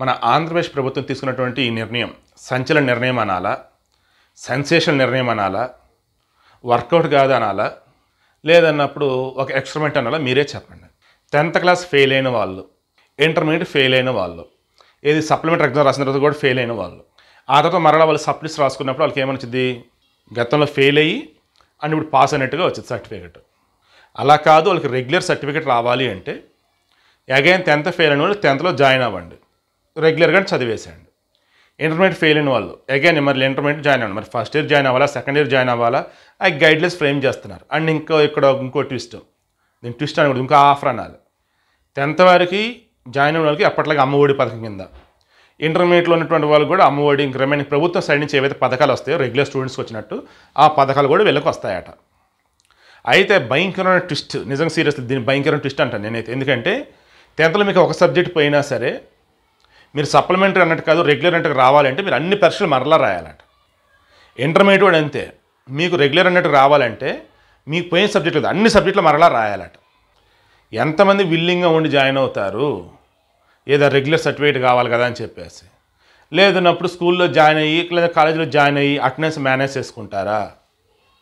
మన ఆంధ్రప్రదేశ్ ప్రభుత్వం తీసుకున్నటువంటి ఈ నిర్ణయం సంచలన నిర్ణయం అనాలా సెన్సేషన్ నిర్ణయం అనాలా వర్కౌట్ కాదు అనాలా లేదన్నప్పుడు ఒక ఎక్స్పెరిమెంట్ అనాలా మీరే చెప్పండి టెన్త్ క్లాస్ ఫెయిల్ అయిన వాళ్ళు ఇంటర్మీడియట్ ఫెయిల్ అయిన వాళ్ళు ఏది సప్లిమెంటరీ ఎగ్జామ్ రాసిన తర్వాత కూడా ఫెయిల్ అయిన వాళ్ళు ఆ తర్వాత మరలా వాళ్ళు సప్లిస్ట్ రాసుకున్నప్పుడు వాళ్ళకి ఏమనిచ్చింది గతంలో ఫెయిల్ అయ్యి అండ్ ఇప్పుడు పాస్ అయినట్టుగా వచ్చింది సర్టిఫికేట్ అలా కాదు వాళ్ళకి రెగ్యులర్ సర్టిఫికేట్ రావాలి అంటే అగైన్ టెన్త్ ఫెయిల్ అయిన వాళ్ళు టెన్త్లో జాయిన్ అవ్వండి రెగ్యులర్గా చదివేసేయండి ఇంటర్మీడియట్ ఫెయిల్ అయిన వాళ్ళు అగైన్ మరి ఇంటర్మీడియట్ జాయిన్ అవ్వండి మరి ఫస్ట్ ఇయర్ జాయిన్ అవ్వాలా సెకండ్ ఇయర్ జాయిన్ అవ్వాలా ఆ గైడ్లెస్ ఫ్రేమ్ చేస్తున్నారు అండ్ ఇంకో ఇక్కడ ఇంకో ట్విస్ట్ దీని ట్విస్ట్ అని కూడా ఇంకో ఆఫర్ అనాలి టెన్త్ వారికి జాయిన్ అయిన వాళ్ళకి అప్పట్లాగే అమ్మఒడి పథకం కింద ఇంటర్మీడియట్లో ఉన్నటువంటి వాళ్ళు కూడా అమ్మఒడి ఇంక రిమైనింగ్ ప్రభుత్వం సైడ్ నుంచి ఏవైతే పథకాలు వస్తాయో రెగ్యులర్ స్టూడెంట్స్కి వచ్చినట్టు ఆ పథకాలు కూడా వీళ్ళకి వస్తాయట అయితే భయంకరమైన ట్విస్ట్ నిజంగా సీరియస్లీ దీని భయంకరమైన ట్విస్ట్ అంటాను నేనైతే ఎందుకంటే టెన్త్లో మీకు ఒక సబ్జెక్ట్ పోయినా సరే మీరు సప్లిమెంటరీ అన్నట్టు కాదు రెగ్యులర్ అన్నట్టు రావాలంటే మీరు అన్ని పరీక్షలు మరలా రాయాలంట ఇంటర్మీడియట్ అంతే మీకు రెగ్యులర్ అన్నట్టు రావాలంటే మీకు పోయిన సబ్జెక్ట్ లేదు అన్ని సబ్జెక్టులు మరలా రాయాలట ఎంతమంది విల్లింగ్గా ఉండి జాయిన్ అవుతారు ఏదో రెగ్యులర్ సర్టిఫికేట్ కావాలి కదా అని చెప్పేసి లేదన్నప్పుడు స్కూల్లో జాయిన్ అయ్యి లేదా కాలేజీలో జాయిన్ అయ్యి అటెండెన్స్ మేనేజ్ చేసుకుంటారా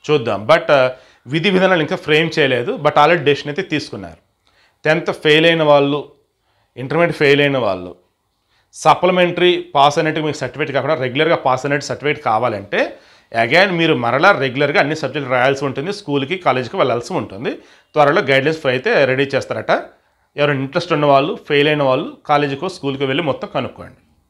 చూద్దాం బట్ uh, విధి విధానాలు ఇంకా ఫ్రేమ్ చేయలేదు బట్ ఆల్రెడీ డెసిషన్ అయితే తీసుకున్నారు టెన్త్ ఫెయిల్ అయిన వాళ్ళు ఇంటర్మీడియట్ ఫెయిల్ అయిన వాళ్ళు సప్లిమెంటరీ పాస్ అనేటివి మీకు సర్టిఫికేట్ కాకుండా రెగ్యులర్గా పాస్ అనేటి సర్టిఫికేట్ కావాలంటే అగైన్ మీరు మరలా రెగ్యులర్గా అన్ని సబ్జెక్టులు రాయాల్సి ఉంటుంది స్కూల్కి కాలేజీకి వెళ్ళాల్సి ఉంటుంది త్వరలో గైడ్లైన్స్ ఫైల్ అయితే రెడీ చేస్తారట ఎవరైనా ఇంట్రెస్ట్ ఉన్న వాళ్ళు ఫెయిల్ అయిన వాళ్ళు కాలేజీకో స్కూల్కి వెళ్ళి మొత్తం కనుక్కోండి